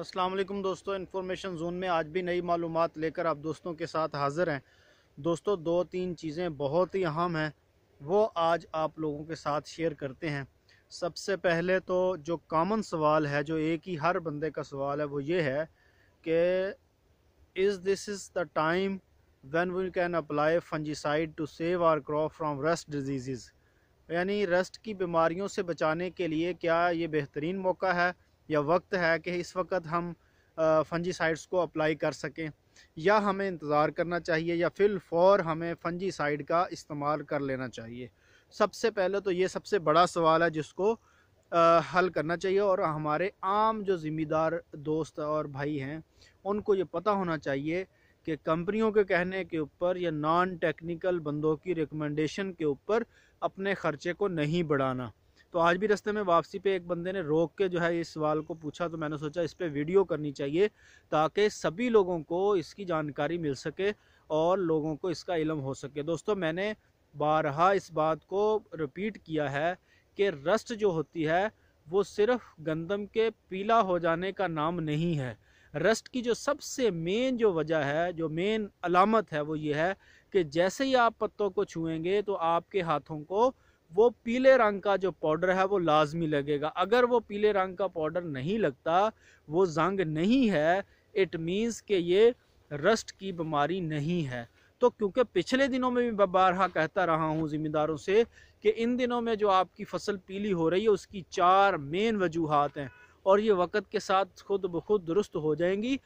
असलम दोस्तों information zone में आज भी नई मालूम लेकर आप दोस्तों के साथ हाज़िर हैं दोस्तों दो तीन चीज़ें बहुत ही अहम हैं वो आज आप लोगों के साथ शेयर करते हैं सबसे पहले तो जो कॉमन सवाल है जो एक ही हर बंदे का सवाल है वो ये है कि is this is the time when we can apply fungicide to save our crop from rust disease यानी रेस्ट की बीमारियों से बचाने के लिए क्या ये बेहतरीन मौका है या वक्त है कि इस वक्त हम फंजीसाइड्स को अप्लाई कर सकें या हमें इंतज़ार करना चाहिए या फिल फौर हमें फंजीसाइड का इस्तेमाल कर लेना चाहिए सबसे पहले तो ये सबसे बड़ा सवाल है जिसको हल करना चाहिए और हमारे आम जो ज़िम्मेदार दोस्त और भाई हैं उनको ये पता होना चाहिए कि कंपनियों के कहने के ऊपर या नॉन टेक्निकल बंदों की रिकमेंडेशन के ऊपर अपने ख़र्चे को नहीं बढ़ाना तो आज भी रास्ते में वापसी पे एक बंदे ने रोक के जो है इस सवाल को पूछा तो मैंने सोचा इस पर वीडियो करनी चाहिए ताकि सभी लोगों को इसकी जानकारी मिल सके और लोगों को इसका इलम हो सके दोस्तों मैंने बारहा इस बात को रिपीट किया है कि रस्ट जो होती है वो सिर्फ गंदम के पीला हो जाने का नाम नहीं है रस्ट की जो सबसे मेन जो वजह है जो मेन अलामत है वो ये है कि जैसे ही आप पत्तों को छुएंगे तो आपके हाथों को वो पीले रंग का जो पाउडर है वो लाजमी लगेगा अगर वो पीले रंग का पाउडर नहीं लगता वो जंग नहीं है इट मीन्स कि ये रस्ट की बीमारी नहीं है तो क्योंकि पिछले दिनों में भी मैं बारहा कहता रहा हूँ ज़िम्मेदारों से कि इन दिनों में जो आपकी फसल पीली हो रही है उसकी चार मेन वजूहत हैं और ये वक्त के साथ खुद ब खुद दुरुस्त हो जाएंगी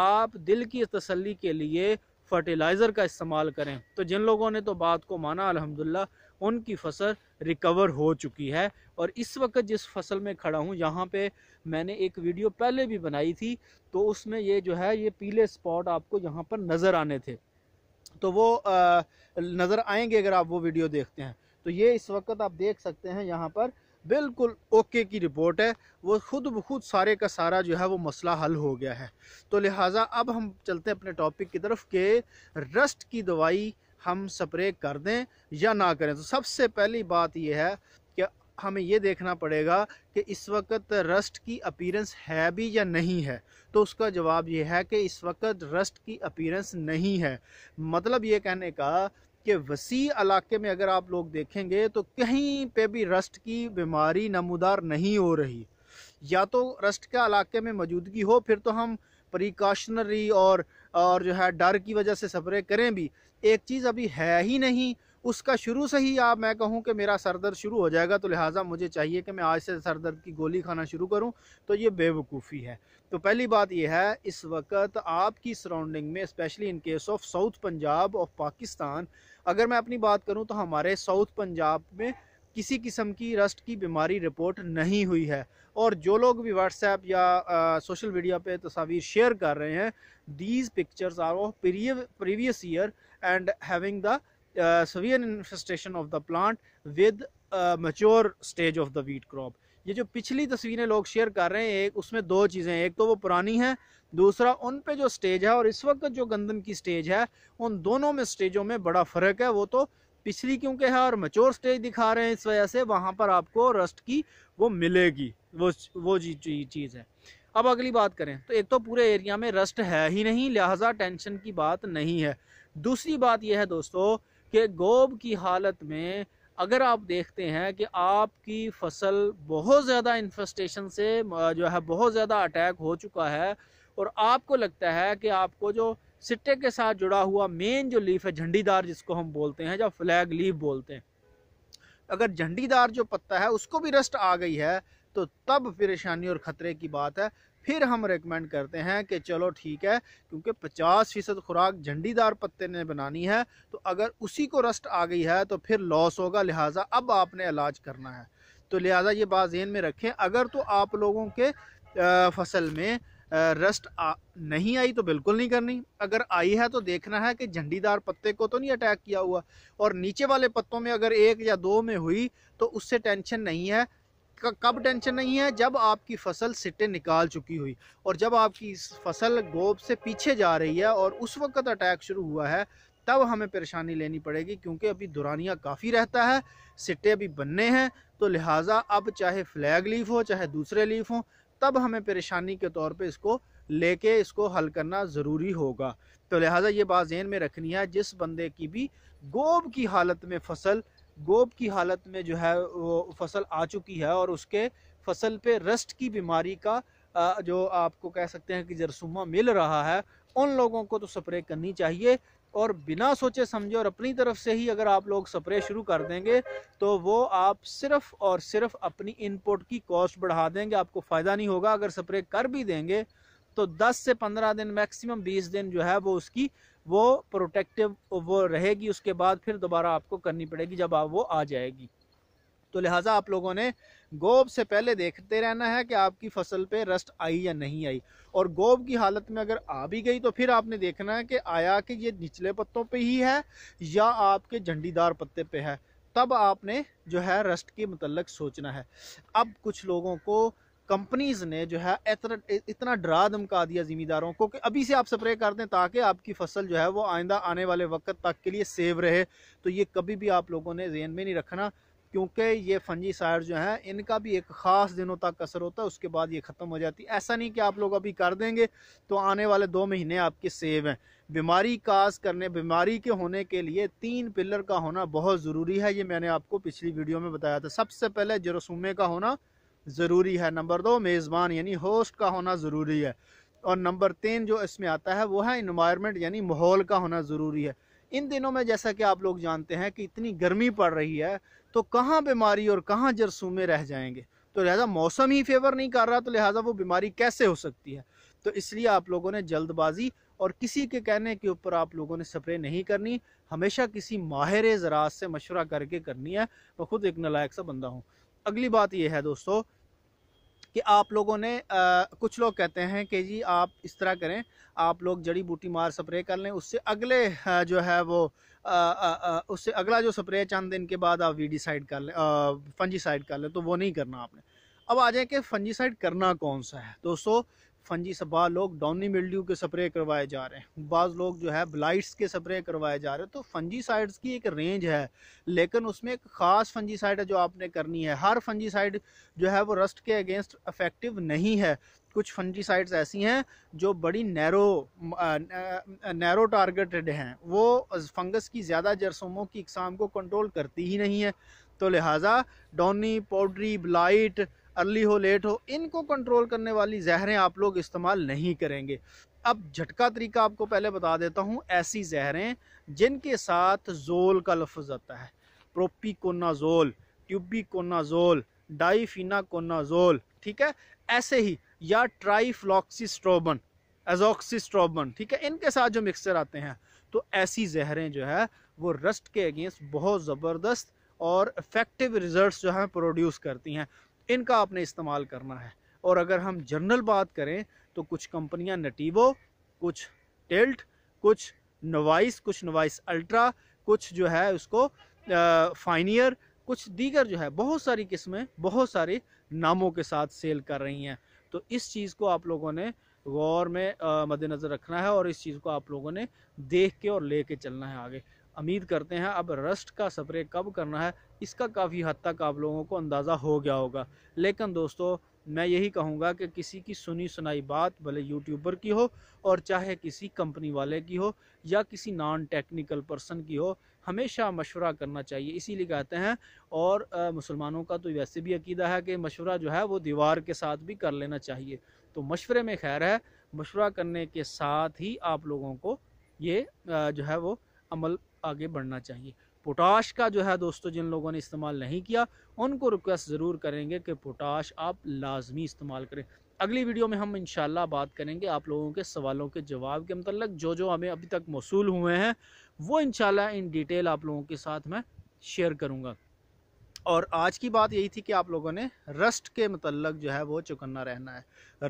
आप दिल की तसल्ली के लिए फ़र्टिलाइज़र का इस्तेमाल करें तो जिन लोगों ने तो बात को माना अलहमदिल्ला उनकी फसल रिकवर हो चुकी है और इस वक्त जिस फसल में खड़ा हूँ यहाँ पे मैंने एक वीडियो पहले भी बनाई थी तो उसमें ये जो है ये पीले स्पॉट आपको यहाँ पर नज़र आने थे तो वो नज़र आएंगे अगर आप वो वीडियो देखते हैं तो ये इस वक्त आप देख सकते हैं यहाँ पर बिल्कुल ओके की रिपोर्ट है वो खुद ब खुद सारे का सारा जो है वो मसला हल हो गया है तो लिहाजा अब हम चलते हैं अपने टॉपिक की तरफ के रस्ट की दवाई हम स्प्रे कर दें या ना करें तो सबसे पहली बात यह है कि हमें यह देखना पड़ेगा कि इस वक्त रस्ट की अपीरेंस है भी या नहीं है तो उसका जवाब यह है कि इस वक्त रस्ट की अपीरेंस नहीं है मतलब ये कहने का कि वसी इलाके में अगर आप लोग देखेंगे तो कहीं पे भी रस्ट की बीमारी नमदार नहीं हो रही या तो रस्ट के इलाके में मौजूदगी हो फिर तो हम प्रिकॉशनरी और और जो है डर की वजह से स्प्रे करें भी एक चीज़ अभी है ही नहीं उसका शुरू से ही आप मैं कहूँ कि मेरा सर दर्द शुरू हो जाएगा तो लिहाजा मुझे चाहिए कि मैं आज से सर दर्द की गोली खाना शुरू करूँ तो ये बेवकूफ़ी है तो पहली बात यह है इस वक्त आपकी सराउंडिंग में specially in case of south Punjab of Pakistan अगर मैं अपनी बात करूँ तो हमारे साउथ पंजाब में किसी किस्म की रस्ट की बीमारी रिपोर्ट नहीं हुई है और जो लोग भी व्हाट्सएप या आ, सोशल मीडिया पे तस्वीर शेयर कर रहे हैं these pictures are of previous year and having the severe infestation of the plant with mature stage of the wheat crop ये जो पिछली तस्वीरें लोग शेयर कर रहे हैं एक उसमें दो चीज़ें एक तो वो पुरानी हैं दूसरा उन पे जो स्टेज है और इस वक्त जो गंदम की स्टेज है उन दोनों में स्टेजों में बड़ा फ़र्क है वो तो पिछली क्योंकि है और मच्योर स्टेज दिखा रहे हैं इस वजह से वहाँ पर आपको रस्ट की वो मिलेगी वो वो जी चीज़ है अब अगली बात करें तो एक तो पूरे एरिया में रस्ट है ही नहीं लिहाजा टेंशन की बात नहीं है दूसरी बात यह है दोस्तों कि गोब की हालत में अगर आप देखते हैं कि आपकी फसल बहुत ज़्यादा इन्फेस्टेशन से जो है बहुत ज़्यादा अटैक हो चुका है और आपको लगता है कि आपको जो सिट्टे के साथ जुड़ा हुआ मेन जो लीफ है झंडीदार जिसको हम बोलते हैं या फ्लैग लीफ बोलते हैं अगर झंडीदार जो पत्ता है उसको भी रस्ट आ गई है तो तब परेशानी और ख़तरे की बात है फिर हम रेकमेंड करते हैं कि चलो ठीक है क्योंकि 50 फ़ीसद खुराक झंडीदार पत्ते ने बनानी है तो अगर उसी को रस्ट आ गई है तो फिर लॉस होगा लिहाजा अब आपने इलाज करना है तो लिहाजा ये बात जहन में रखें अगर तो आप लोगों के फसल में रस्ट आ, नहीं आई तो बिल्कुल नहीं करनी अगर आई है तो देखना है कि झंडीदार पत्ते को तो नहीं अटैक किया हुआ और नीचे वाले पत्तों में अगर एक या दो में हुई तो उससे टेंशन नहीं है कब टेंशन नहीं है जब आपकी फसल सिटे निकाल चुकी हुई और जब आपकी फसल गोब से पीछे जा रही है और उस वक्त अटैक शुरू हुआ है तब हमें परेशानी लेनी पड़ेगी क्योंकि अभी दुरानिया काफ़ी रहता है सिट्टे अभी बनने हैं तो लिहाजा अब चाहे फ्लैग लीफ हो चाहे दूसरे लीफ हों तब हमें परेशानी के तौर पे इसको लेके इसको हल करना ज़रूरी होगा तो लिहाजा ये बात जहन में रखनी है जिस बंदे की भी गोब की हालत में फसल गोब की हालत में जो है वो फसल आ चुकी है और उसके फसल पे रस्ट की बीमारी का जो आपको कह सकते हैं कि जरसुमा मिल रहा है उन लोगों को तो स्प्रे करनी चाहिए और बिना सोचे समझे और अपनी तरफ से ही अगर आप लोग स्प्रे शुरू कर देंगे तो वो आप सिर्फ और सिर्फ अपनी इनपुट की कॉस्ट बढ़ा देंगे आपको फ़ायदा नहीं होगा अगर स्प्रे कर भी देंगे तो 10 से 15 दिन मैक्सिमम 20 दिन जो है वो उसकी वो प्रोटेक्टिव वो रहेगी उसके बाद फिर दोबारा आपको करनी पड़ेगी जब आप वो आ जाएगी तो लिहाजा आप लोगों ने गोब से पहले देखते रहना है कि आपकी फसल पे रस्ट आई या नहीं आई और गोब की हालत में अगर आ भी गई तो फिर आपने देखना है कि आया कि ये निचले पत्तों पे ही है या आपके झंडीदार पत्ते पे है तब आपने जो है रस्ट के मतलब सोचना है अब कुछ लोगों को कंपनीज़ ने जो है इतना डरा धमका दिया ज़िमीदारों को कि अभी से आप स्प्रे कर दें ताकि आपकी फसल जो है वो आइंदा आने वाले वक्त तक के लिए सेव रहे तो ये कभी भी आप लोगों ने जेन में नहीं रखना क्योंकि ये फंजी साइड जो हैं इनका भी एक ख़ास दिनों तक असर होता है उसके बाद ये ख़त्म हो जाती है ऐसा नहीं कि आप लोग अभी कर देंगे तो आने वाले दो महीने आपके सेव हैं बीमारी काज करने बीमारी के होने के लिए तीन पिलर का होना बहुत ज़रूरी है ये मैंने आपको पिछली वीडियो में बताया था सबसे पहले जरसूमे का होना ज़रूरी है नंबर दो मेज़बान यानी होस्ट का होना ज़रूरी है और नंबर तीन जो इसमें आता है वो है इन्वायरमेंट यानी माहौल का होना ज़रूरी है इन दिनों में जैसा कि आप लोग जानते हैं कि इतनी गर्मी पड़ रही है तो कहाँ बीमारी और कहाँ जरसूमे रह जाएंगे तो लिहाजा मौसम ही फेवर नहीं कर रहा तो लिहाजा वो बीमारी कैसे हो सकती है तो इसलिए आप लोगों ने जल्दबाजी और किसी के कहने के ऊपर आप लोगों ने स्प्रे नहीं करनी हमेशा किसी माहिर ज़रात से मशवरा करके करनी है मैं खुद एक नलायक सा बंदा हूँ अगली बात यह है दोस्तों कि आप लोगों ने आ, कुछ लोग कहते हैं कि जी आप इस तरह करें आप लोग जड़ी बूटी मार स्प्रे कर लें उससे अगले जो है वो आ, आ, उससे अगला जो स्प्रे चंद दिन के बाद आप वीडीसाइड कर लें फंजीसाइड कर लें तो वो नहीं करना आपने अब आ जाए कि फंजीसाइड करना कौन सा है दोस्तों फंजी सबा लोग डोनी मिल्ड्यू के स्प्रे करवाए जा रहे हैं बाज़ लोग जो है ब्लाइट्स के स्प्रे करवाए जा रहे हैं तो फंजी साइड्स की एक रेंज है लेकिन उसमें एक ख़ास फंजी साइड है जो आपने करनी है हर फंजी साइड जो है वो रस्ट के अगेंस्ट अफेक्टिव नहीं है कुछ फंजी साइड्स ऐसी हैं जो बड़ी नैरो नैरो टारगेटेड हैं वो फंगस की ज़्यादा जरसोमों की इकसाम को कंट्रोल करती ही नहीं है तो लिहाजा डोनी पोड्री ब्लाइट अर्ली हो लेट हो इनको कंट्रोल करने वाली जहरें आप लोग इस्तेमाल नहीं करेंगे अब झटका तरीका आपको पहले बता देता हूँ ऐसी जहरें जिनके साथ जोल का लफज आता है प्रोपिकोनाजोल ट्यूबिकोनाजोल डाइफिनाकोनाजोल ठीक है ऐसे ही या ट्राइफ्लॉक्सिस्ट्रोबन एजोक्सिस्ट्रोबन ठीक है इनके साथ जो मिक्सचर आते हैं तो ऐसी जहरें जो है वो रस्ट के अगेंस्ट बहुत ज़बरदस्त और इफ़ेक्टिव रिजल्ट्स जो हैं प्रोड्यूस करती हैं इनका आपने इस्तेमाल करना है और अगर हम जनरल बात करें तो कुछ कंपनियां नटीवो कुछ टेल्ट कुछ नवाइस कुछ नवाइस अल्ट्रा कुछ जो है उसको फाइनियर कुछ दीगर जो है बहुत सारी किस्में बहुत सारे नामों के साथ सेल कर रही हैं तो इस चीज़ को आप लोगों ने गौर में मद्देनज़र रखना है और इस चीज़ को आप लोगों ने देख के और ले के चलना है आगे उम्मीद करते हैं अब रस्ट का स्प्रे कब करना है इसका काफ़ी हद तक आप लोगों को अंदाज़ा हो गया होगा लेकिन दोस्तों मैं यही कहूँगा कि किसी की सुनी सुनाई बात भले यूट्यूबर की हो और चाहे किसी कंपनी वाले की हो या किसी नॉन टेक्निकल पर्सन की हो हमेशा मशवरा करना चाहिए इसीलिए कहते हैं और मुसलमानों का तो वैसे भी अकीदा है कि मशवरा जो है वो दीवार के साथ भी कर लेना चाहिए तो मशवरे में खैर है मशवरा करने के साथ ही आप लोगों को ये जो है वो अमल आगे बढ़ना चाहिए पोटाश का जो है दोस्तों जिन लोगों ने इस्तेमाल नहीं किया उनको रिक्वेस्ट ज़रूर करेंगे कि पोटाश आप लाजमी इस्तेमाल करें अगली वीडियो में हम इंशाल्लाह बात करेंगे आप लोगों के सवालों के जवाब के मतलब जो जो हमें अभी तक मौसू हुए हैं वो इनशाला इन डिटेल आप लोगों के साथ मैं शेयर करूँगा और आज की बात यही थी कि आप लोगों ने रस्ट के मतलब जो है वो चुकन्ना रहना है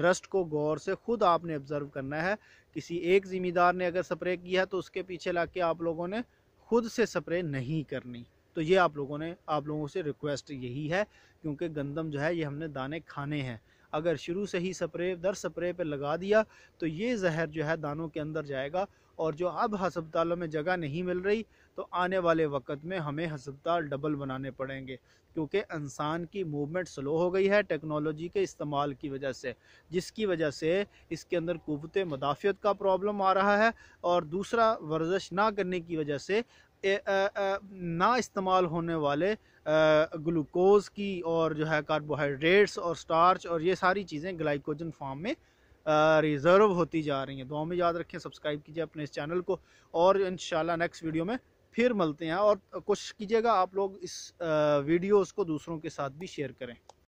रस्ट को गौर से ख़ुद आपने ऑब्ज़र्व करना है किसी एक ज़िमीदार ने अगर स्प्रे किया है तो उसके पीछे ला के आप लोगों ने खुद से स्प्रे नहीं करनी तो ये आप लोगों ने आप लोगों से रिक्वेस्ट यही है क्योंकि गंदम जो है ये हमने दाने खाने हैं अगर शुरू से ही स्प्रे दर स्प्रे पे लगा दिया तो ये जहर जो है दानों के अंदर जाएगा और जो अब हस्पतालों में जगह नहीं मिल रही तो आने वाले वक्त में हमें हस्पताल डबल बनाने पड़ेंगे क्योंकि इंसान की मूवमेंट स्लो हो गई है टेक्नोलॉजी के इस्तेमाल की वजह से जिसकी वजह से इसके अंदर कुत मदाफ़त का प्रॉब्लम आ रहा है और दूसरा वर्जिश ना करने की वजह से ना इस्तेमाल होने वाले ग्लूकोज़ की और जो है कार्बोहाइड्रेट्स और स्टार्च और ये सारी चीज़ें ग्लाइकोजन फॉर्म में रिज़र्व होती जा रही हैं दुआ में याद रखें सब्सक्राइब कीजिए अपने इस चैनल को और इन नेक्स्ट वीडियो में फिर मिलते हैं और कोशिश कीजिएगा आप लोग इस वीडियोज़ को दूसरों के साथ भी शेयर करें